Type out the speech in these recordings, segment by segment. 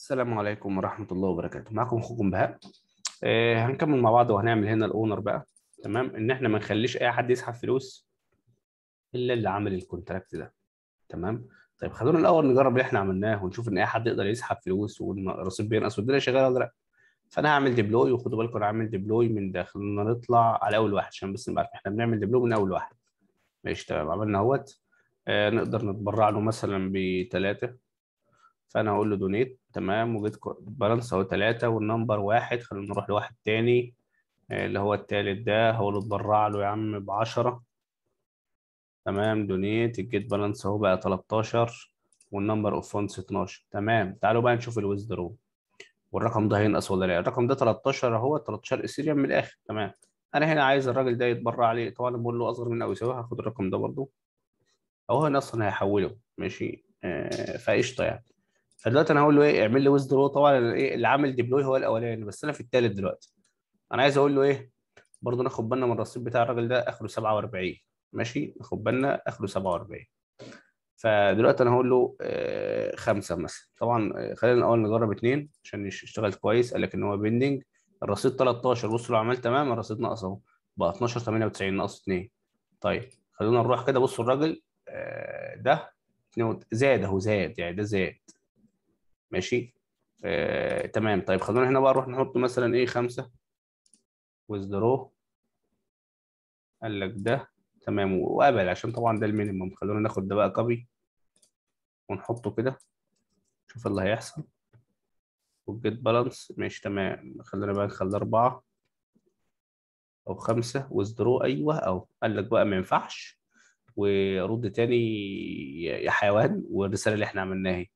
السلام عليكم ورحمه الله وبركاته معكم اخوكم بهاء آه هنكمل مع بعض وهنعمل هنا الاونر بقى تمام ان احنا ما نخليش اي حد يسحب فلوس الا اللي عمل الكونتراكت ده تمام طيب خلونا الاول نجرب اللي احنا عملناه ونشوف ان اي حد يقدر يسحب فلوس والرصيد بينقص والدنيا شغاله ولا لا فانا هعمل ديبلوي وخدوا بالكم انا عامل ديبلوي من داخل نطلع على اول واحد عشان بس نبقى احنا بنعمل ديبلوي من اول واحد ماشي تمام عملنا اهوت آه نقدر نتبرع له مثلا بثلاثه فانا هقول له دونيت تمام وجيت بالانس اهو ثلاثة والنمبر واحد خلينا نروح لواحد تاني آه، اللي هو التالت ده هقول اتبرع له يا عم ب 10 تمام دونيت الجيت بالانس اهو بقى 13 والنمبر اوف فونس 12 تمام تعالوا بقى نشوف الويزدرو والرقم ده هينقص ولا لا الرقم ده 13 اهو 13 ايثيريوم من الاخر تمام انا هنا عايز الراجل ده يتبرع عليه طبعا بقول له اصغر من او يساوي هاخد الرقم ده برضه اهو هنا اصلا هيحوله ماشي آه فقشطه يعني فدلوقتي انا هقول له ايه اعمل لي ويز درو طبعا ايه اللي عامل ديبلوي هو الاولاني بس انا في الثالث دلوقتي انا عايز اقول له ايه برضه ناخد بالنا من الرصيد بتاع الراجل ده اخره 47 ماشي ناخد بالنا اخره 47 فدلوقتي انا هقول له آه، خمسه مثلا طبعا آه، خلينا الاول نجرب اثنين عشان يشتغل كويس قال لك ان هو بيندنج الرصيد 13 بص لو عمل تمام الرصيد ناقص اهو بقى 12 98 ناقص 2 طيب خلونا نروح كده بصوا الراجل آه، ده زاد اهو زاد يعني ده زاد ماشي آه، تمام طيب خلونا هنا بقى نروح نحط مثلا ايه خمسة وزرو قال لك ده تمام وقبل عشان طبعا ده المينيمم خلونا ناخد ده بقى كوبي ونحطه كده شوف اللي هيحصل والجيت بالانس ماشي تمام خلينا بقى نخلي أربعة أو خمسة وزرو أيوه أهو قال لك بقى ما ينفعش ورد تاني يا حيوان والرسالة اللي احنا عملناها اهي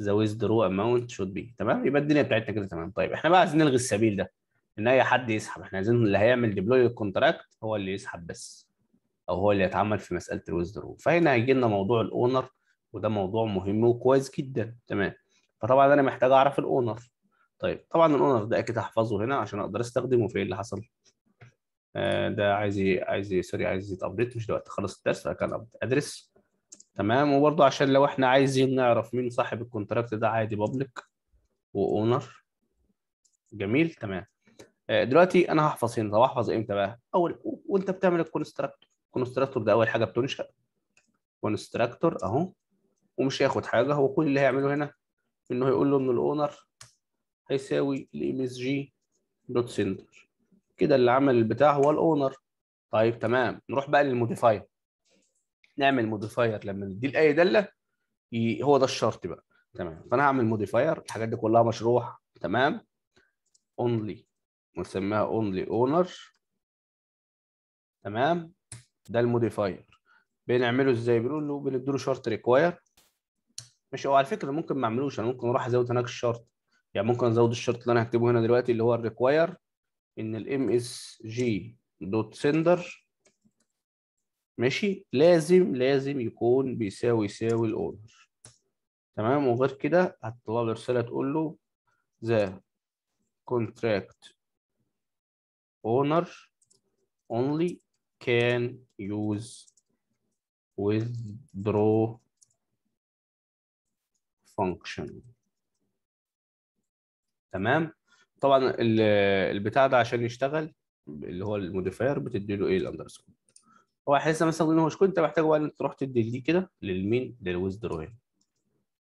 ذا ويزدرو اماونت شود بي تمام يبقى الدنيا بتاعتنا كده تمام طيب احنا بقى عايزين نلغي السبيل ده ان اي حد يسحب احنا عايزين اللي هيعمل ديبلوي الكونتراكت هو اللي يسحب بس او هو اللي يتعامل في مساله الويزدرو فهنا هيجي لنا موضوع الاونر وده موضوع مهم وكويس جدا تمام فطبعا انا محتاج اعرف الاونر طيب طبعا الاونر ده اكيد هحفظه هنا عشان اقدر استخدمه في ايه اللي حصل آه ده عايز عايز سوري عايز يتابديت مش دلوقتي خلص الدرس فكان ادرس تمام وبرضه عشان لو احنا عايزين نعرف مين صاحب الكونتراكت ده عادي بابليك واونر جميل تمام آه، دلوقتي انا هحفظ هنا طب احفظ امتى بقى اول وانت بتعمل الكونستراكتور الكونستراكتور ده اول حاجه بتنشا كونستراكتور اهو ومش هياخد حاجه هو كل اللي هيعمله هنا انه هيقول له ان الاونر هيساوي الام اس جي دوت سنتر كده اللي عمل البتاع هو الاونر طيب تمام نروح بقى للموديفاير نعمل موديفاير لما نديه لاي داله هو ده الشرط بقى تمام فانا هعمل موديفاير الحاجات دي كلها مشروح تمام اونلي ونسميها اونلي اونر تمام ده الموديفاير بنعمله ازاي بنقول له بنديله شرط ريكواير مش هو على فكره ممكن ما اعملوش انا ممكن اروح ازود هناك الشرط يعني ممكن ازود الشرط اللي انا هكتبه هنا دلوقتي اللي هو الريكواير ان الام اس جي دوت سندر ماشي لازم لازم يكون بيساوي يساوي الاوردر تمام وغير كده هتطلع له رساله تقول له ذا contract owner only can use withdraw function تمام طبعا البتاع ده عشان يشتغل اللي هو الموديفاير بتدي له ايه الاندرسكور هو هيحس مثلا ان هو شكون انت محتاج بقى انك تروح تدي دي كده للمين للويزدروين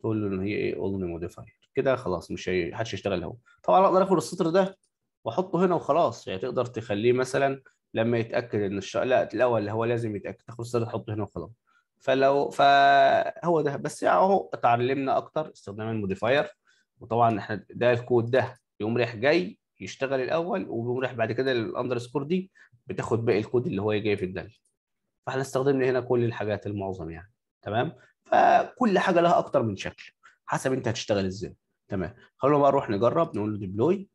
تقول له ان هي ايه اولني موديفاير كده خلاص مش محدش يشتغل هو طبعا اقدر اخد السطر ده واحطه هنا وخلاص يعني تقدر تخليه مثلا لما يتاكد ان الش... لا الاول هو لازم يتاكد تاخد السطر تحطه هنا وخلاص فلو فهو ده بس يعني اهو اتعلمنا اكتر استخدام الموديفاير وطبعا احنا ده الكود ده يقوم رايح جاي يشتغل الاول ويقوم رايح بعد كده الاندر سكور دي بتاخد باقي الكود اللي هو جاي في الداله فاحنا استخدمنا هنا كل الحاجات المعظم يعني تمام فكل حاجه لها اكتر من شكل حسب انت هتشتغل ازاي تمام خلونا بقى نروح نجرب نقول ديبلوي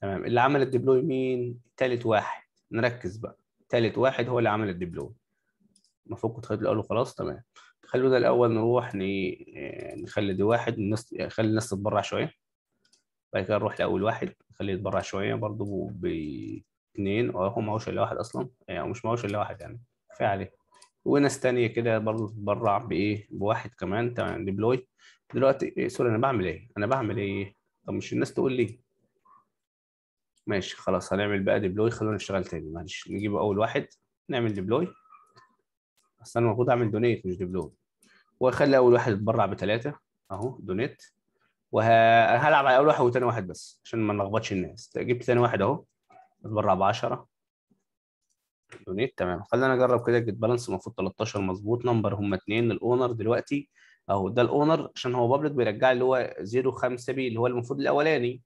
تمام اللي عمل الديبلوي مين ثالث واحد نركز بقى ثالث واحد هو اللي عمل الديبلوي المفروض كنت خدت الاول وخلاص تمام خلونا الاول نروح ن... آه، نخلي دي واحد الناس نخلي الناس تتبرع شويه بعد كده نروح لاول واحد نخليه يتبرع شويه برضه ب... اثنين اه، هو هوش الا واحد اصلا يعني مش هوش الا واحد يعني كفايه عليه وناس ثانيه كده برضه تتبرع بايه بواحد كمان تمام ديبلوي دلوقتي إيه سوري انا بعمل ايه انا بعمل ايه طب مش الناس تقول لي ماشي خلاص هنعمل بقى ديبلوي خلونا نشتغل تاني معلش نجيب اول واحد نعمل ديبلوي اصل انا المفروض اعمل دونيت مش ديبلوي واخلي اول واحد يتبرع بثلاثه اهو دونيت وهلعب على اول واحد وتاني واحد بس عشان ما نلخبطش الناس جبت تاني واحد اهو بره ب 10 دونيت تمام خلينا اجرب كده الجيت بالانس المفروض 13 مظبوط نمبر هم اثنين الاونر دلوقتي اهو ده الاونر عشان هو بابليك بيرجع لي اللي هو 05 بي اللي هو المفروض الاولاني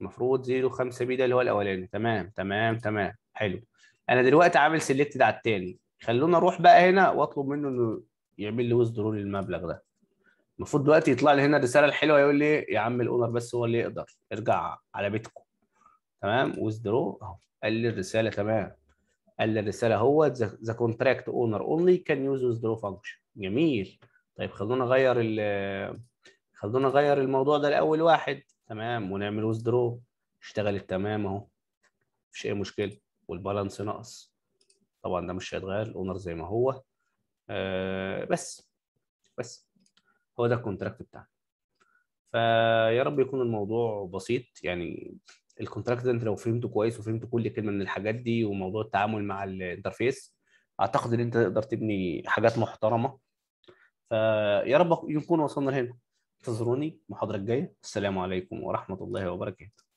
المفروض 05 بي ده اللي هو الاولاني تمام تمام تمام حلو انا دلوقتي عامل سيلكتد على الثاني خلونا اروح بقى هنا واطلب منه انه يعمل لي ويزدرو للمبلغ ده المفروض دلوقتي يطلع لي هنا الرساله الحلوه يقول لي يا عم الاونر بس هو اللي يقدر ارجع على بيتكم تمام ويزدرو اهو قال لي الرساله تمام قال لي الرساله هو ذا كونتراكت اونر اونلي كان يوز وذرو فانكشن جميل طيب خلونا نغير ال خلونا نغير الموضوع ده لاول واحد تمام ونعمل ويزدرو اشتغلت تمام اهو مفيش اي مشكله والبالانس ناقص طبعا ده مش هيتغير الاونر زي ما هو آه بس بس هو ده الكونتراكت بتاعنا فيا رب يكون الموضوع بسيط يعني الكونتراكت ده انت لو فهمته كويس وفهمت كل كلمه من الحاجات دي وموضوع التعامل مع الانترفيس اعتقد ان انت تقدر تبني حاجات محترمه فيا رب يكون وصلنا لهنا انتظروني المحاضره الجايه السلام عليكم ورحمه الله وبركاته